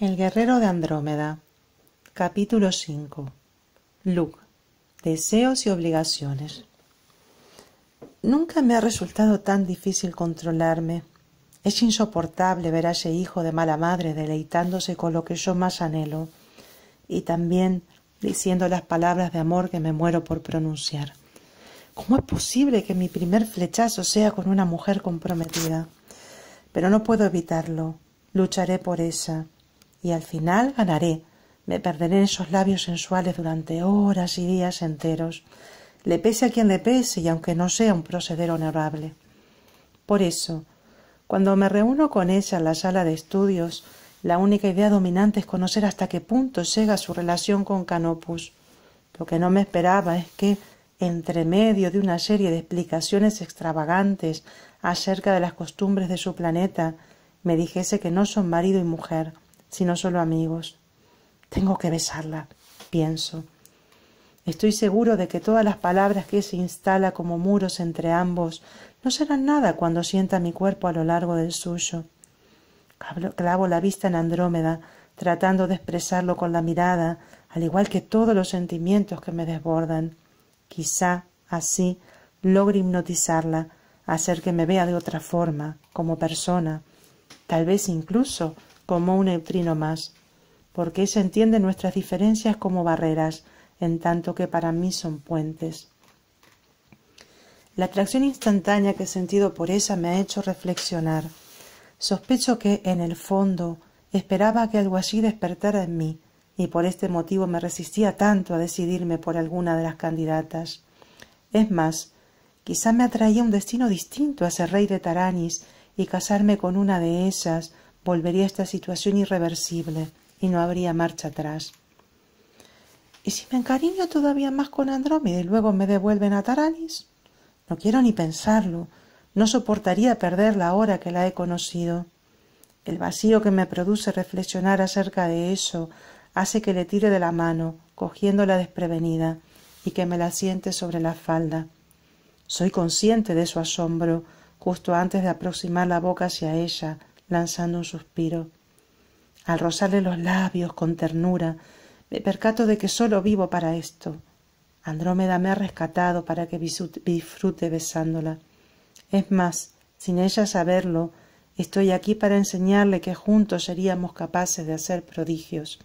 El guerrero de Andrómeda Capítulo 5 Luke Deseos y obligaciones Nunca me ha resultado tan difícil controlarme. Es insoportable ver a ese hijo de mala madre deleitándose con lo que yo más anhelo y también diciendo las palabras de amor que me muero por pronunciar. ¿Cómo es posible que mi primer flechazo sea con una mujer comprometida? Pero no puedo evitarlo. Lucharé por esa y al final ganaré. Me perderé en esos labios sensuales durante horas y días enteros, le pese a quien le pese y aunque no sea un proceder honorable. Por eso, cuando me reúno con ella en la sala de estudios, la única idea dominante es conocer hasta qué punto llega su relación con Canopus. Lo que no me esperaba es que, entre medio de una serie de explicaciones extravagantes acerca de las costumbres de su planeta, me dijese que no son marido y mujer, sino solo amigos. Tengo que besarla, pienso. Estoy seguro de que todas las palabras que se instala como muros entre ambos no serán nada cuando sienta mi cuerpo a lo largo del suyo. Clavo la vista en Andrómeda, tratando de expresarlo con la mirada, al igual que todos los sentimientos que me desbordan. Quizá, así, logre hipnotizarla, hacer que me vea de otra forma, como persona, tal vez incluso como un neutrino más, porque se entiende nuestras diferencias como barreras, en tanto que para mí son puentes. La atracción instantánea que he sentido por esa me ha hecho reflexionar. Sospecho que, en el fondo, esperaba que algo así despertara en mí, y por este motivo me resistía tanto a decidirme por alguna de las candidatas. Es más, quizá me atraía un destino distinto a ser rey de Taranis y casarme con una de ellas volvería esta situación irreversible y no habría marcha atrás. ¿Y si me encariño todavía más con Andrómeda y luego me devuelven a Taranis? No quiero ni pensarlo. No soportaría perder la hora que la he conocido. El vacío que me produce reflexionar acerca de eso hace que le tire de la mano, cogiéndola desprevenida, y que me la siente sobre la falda. Soy consciente de su asombro, justo antes de aproximar la boca hacia ella, lanzando un suspiro. Al rozarle los labios con ternura, me percato de que solo vivo para esto. Andrómeda me ha rescatado para que disfrute besándola. Es más, sin ella saberlo, estoy aquí para enseñarle que juntos seríamos capaces de hacer prodigios.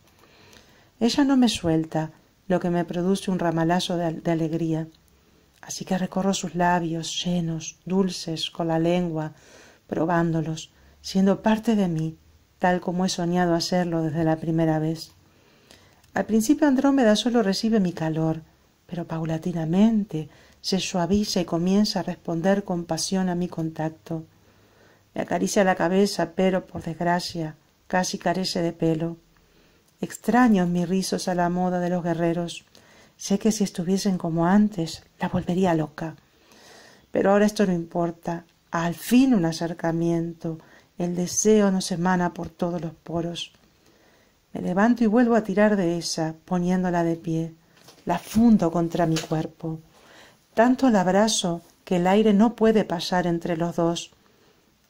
Ella no me suelta, lo que me produce un ramalazo de, de alegría. Así que recorro sus labios llenos, dulces, con la lengua, probándolos siendo parte de mí, tal como he soñado hacerlo desde la primera vez. Al principio Andrómeda solo recibe mi calor, pero paulatinamente se suaviza y comienza a responder con pasión a mi contacto. Me acaricia la cabeza, pero por desgracia casi carece de pelo. Extraño mis rizos a la moda de los guerreros. Sé que si estuviesen como antes, la volvería loca. Pero ahora esto no importa. Al fin un acercamiento, el deseo nos emana por todos los poros. Me levanto y vuelvo a tirar de ella, poniéndola de pie. La fundo contra mi cuerpo. Tanto la abrazo que el aire no puede pasar entre los dos.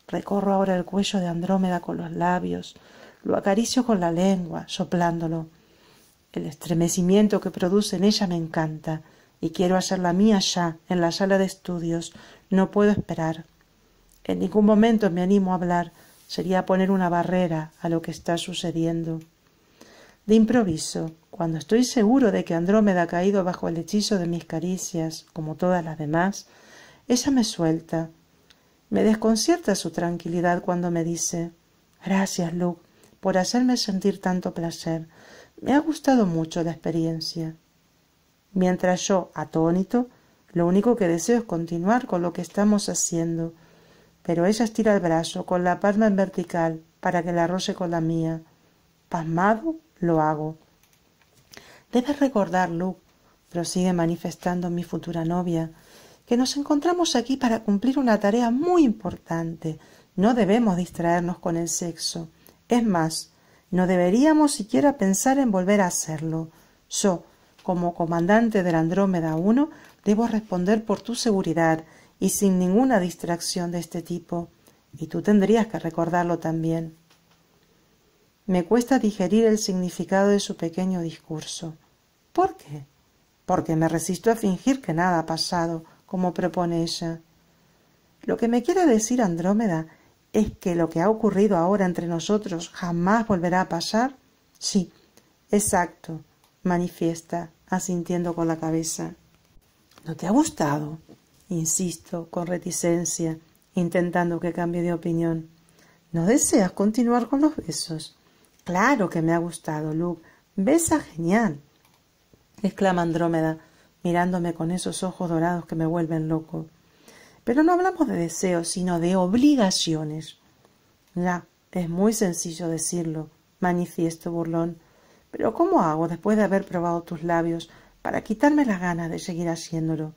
Recorro ahora el cuello de Andrómeda con los labios, lo acaricio con la lengua, soplándolo. El estremecimiento que produce en ella me encanta, y quiero hacerla mía ya, en la sala de estudios. No puedo esperar. En ningún momento me animo a hablar, sería poner una barrera a lo que está sucediendo. De improviso, cuando estoy seguro de que Andrómeda ha caído bajo el hechizo de mis caricias, como todas las demás, ella me suelta. Me desconcierta su tranquilidad cuando me dice Gracias, Luke, por hacerme sentir tanto placer. Me ha gustado mucho la experiencia. Mientras yo, atónito, lo único que deseo es continuar con lo que estamos haciendo, pero ella estira el brazo con la palma en vertical para que la roce con la mía. Pasmado, lo hago. Debes recordar, Luke, prosigue manifestando mi futura novia, que nos encontramos aquí para cumplir una tarea muy importante. No debemos distraernos con el sexo. Es más, no deberíamos siquiera pensar en volver a hacerlo. Yo, como comandante del Andrómeda I, debo responder por tu seguridad y sin ninguna distracción de este tipo, y tú tendrías que recordarlo también. Me cuesta digerir el significado de su pequeño discurso. ¿Por qué? Porque me resisto a fingir que nada ha pasado, como propone ella. Lo que me quiere decir Andrómeda es que lo que ha ocurrido ahora entre nosotros jamás volverá a pasar. Sí, exacto, manifiesta, asintiendo con la cabeza. ¿No te ha gustado? Insisto, con reticencia, intentando que cambie de opinión. ¿No deseas continuar con los besos? Claro que me ha gustado, Luke. Besa genial. exclama Andrómeda, mirándome con esos ojos dorados que me vuelven loco. Pero no hablamos de deseos, sino de obligaciones. Ya, es muy sencillo decirlo, manifiesto burlón. Pero ¿cómo hago después de haber probado tus labios para quitarme las ganas de seguir haciéndolo?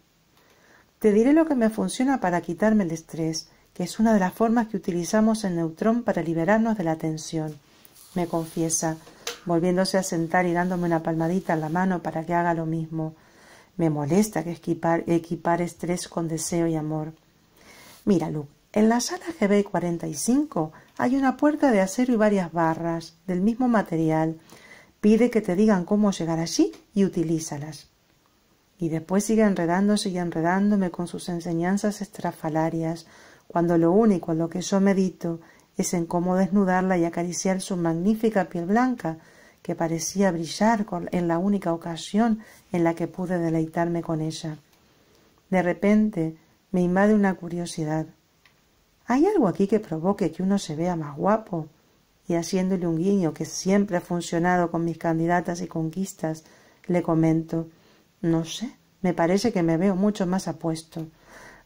Te diré lo que me funciona para quitarme el estrés, que es una de las formas que utilizamos en Neutrón para liberarnos de la tensión. Me confiesa, volviéndose a sentar y dándome una palmadita en la mano para que haga lo mismo. Me molesta que equipar, estrés con deseo y amor. Míralo, en la sala GB45 hay una puerta de acero y varias barras, del mismo material. Pide que te digan cómo llegar allí y utilízalas. Y después sigue enredándose y enredándome con sus enseñanzas estrafalarias, cuando lo único en lo que yo medito es en cómo desnudarla y acariciar su magnífica piel blanca, que parecía brillar en la única ocasión en la que pude deleitarme con ella. De repente me invade una curiosidad. ¿Hay algo aquí que provoque que uno se vea más guapo? Y haciéndole un guiño que siempre ha funcionado con mis candidatas y conquistas, le comento no sé, me parece que me veo mucho más apuesto.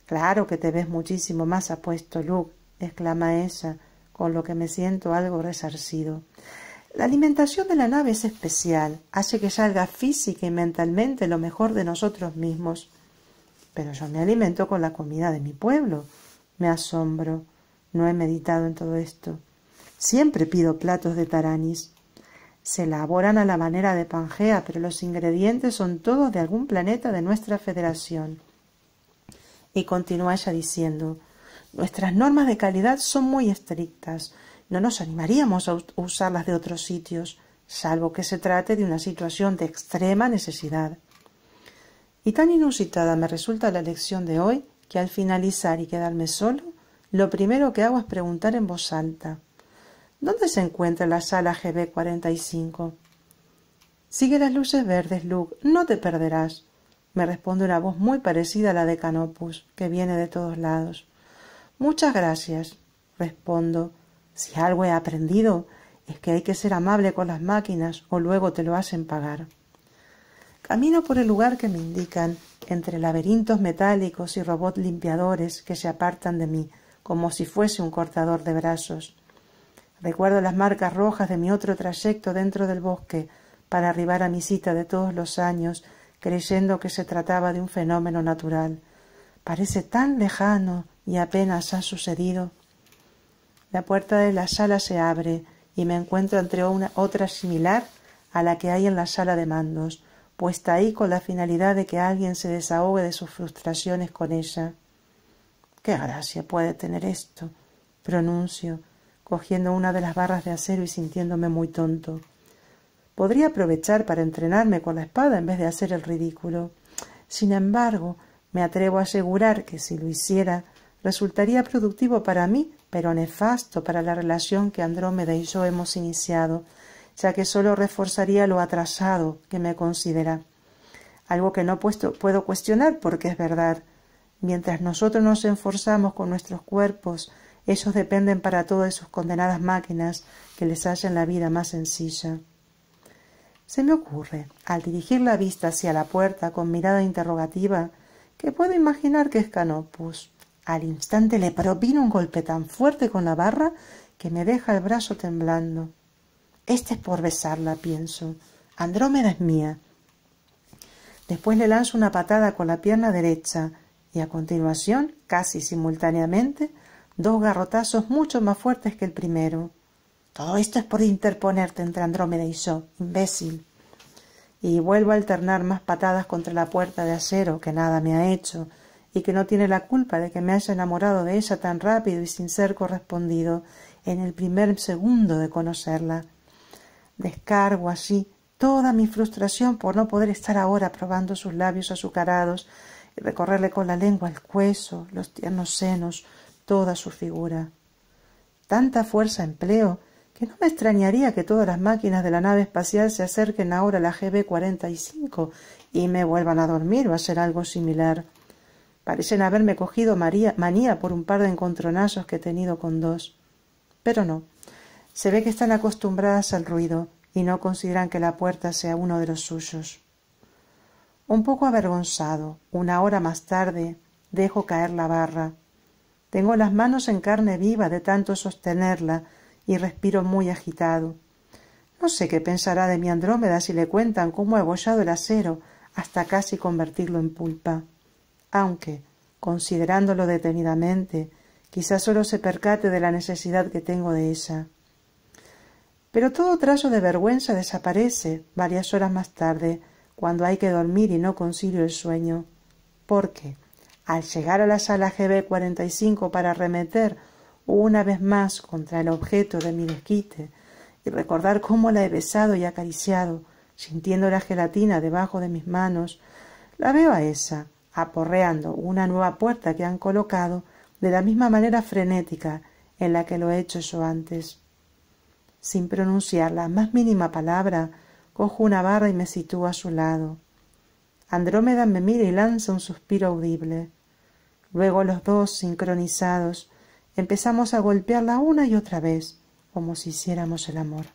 Claro que te ves muchísimo más apuesto, Luke, exclama ella, con lo que me siento algo resarcido. La alimentación de la nave es especial, hace que salga física y mentalmente lo mejor de nosotros mismos. Pero yo me alimento con la comida de mi pueblo. Me asombro. No he meditado en todo esto. Siempre pido platos de taranis. Se elaboran a la manera de Pangea, pero los ingredientes son todos de algún planeta de nuestra federación. Y continúa ella diciendo, nuestras normas de calidad son muy estrictas. No nos animaríamos a usarlas de otros sitios, salvo que se trate de una situación de extrema necesidad. Y tan inusitada me resulta la lección de hoy que al finalizar y quedarme solo, lo primero que hago es preguntar en voz alta ¿Dónde se encuentra la sala GB45? Sigue las luces verdes, Luke, no te perderás, me responde una voz muy parecida a la de Canopus, que viene de todos lados. Muchas gracias, respondo. Si algo he aprendido es que hay que ser amable con las máquinas o luego te lo hacen pagar. Camino por el lugar que me indican, entre laberintos metálicos y robots limpiadores que se apartan de mí, como si fuese un cortador de brazos. Recuerdo las marcas rojas de mi otro trayecto dentro del bosque para arribar a mi cita de todos los años, creyendo que se trataba de un fenómeno natural. Parece tan lejano y apenas ha sucedido. La puerta de la sala se abre y me encuentro entre otra similar a la que hay en la sala de mandos, puesta ahí con la finalidad de que alguien se desahogue de sus frustraciones con ella. Qué gracia puede tener esto, pronuncio, cogiendo una de las barras de acero y sintiéndome muy tonto. Podría aprovechar para entrenarme con la espada en vez de hacer el ridículo. Sin embargo, me atrevo a asegurar que si lo hiciera, resultaría productivo para mí, pero nefasto para la relación que Andrómeda y yo hemos iniciado, ya que sólo reforzaría lo atrasado que me considera. Algo que no puedo cuestionar porque es verdad. Mientras nosotros nos enforzamos con nuestros cuerpos ellos dependen para todo de sus condenadas máquinas que les hallen la vida más sencilla. Se me ocurre, al dirigir la vista hacia la puerta con mirada interrogativa, que puedo imaginar que es Canopus. Al instante le propino un golpe tan fuerte con la barra que me deja el brazo temblando. Este es por besarla, pienso. Andrómeda es mía. Después le lanzo una patada con la pierna derecha y a continuación, casi simultáneamente, dos garrotazos mucho más fuertes que el primero. Todo esto es por interponerte entre Andrómeda y yo, imbécil. Y vuelvo a alternar más patadas contra la puerta de acero que nada me ha hecho y que no tiene la culpa de que me haya enamorado de ella tan rápido y sin ser correspondido en el primer segundo de conocerla. Descargo así toda mi frustración por no poder estar ahora probando sus labios azucarados y recorrerle con la lengua el cueso, los tiernos senos, toda su figura. Tanta fuerza empleo que no me extrañaría que todas las máquinas de la nave espacial se acerquen ahora a la GB45 y me vuelvan a dormir o a hacer algo similar. Parecen haberme cogido manía por un par de encontronazos que he tenido con dos. Pero no. Se ve que están acostumbradas al ruido y no consideran que la puerta sea uno de los suyos. Un poco avergonzado, una hora más tarde, dejo caer la barra tengo las manos en carne viva de tanto sostenerla y respiro muy agitado. No sé qué pensará de mi Andrómeda si le cuentan cómo he bollado el acero hasta casi convertirlo en pulpa. Aunque, considerándolo detenidamente, quizás solo se percate de la necesidad que tengo de esa. Pero todo trazo de vergüenza desaparece varias horas más tarde, cuando hay que dormir y no concilio el sueño. ¿Por qué? Al llegar a la sala GB45 para arremeter una vez más contra el objeto de mi desquite y recordar cómo la he besado y acariciado, sintiendo la gelatina debajo de mis manos, la veo a esa, aporreando una nueva puerta que han colocado de la misma manera frenética en la que lo he hecho yo antes. Sin pronunciar la más mínima palabra, cojo una barra y me sitúo a su lado. Andrómeda me mira y lanza un suspiro audible. Luego los dos, sincronizados, empezamos a golpearla una y otra vez, como si hiciéramos el amor.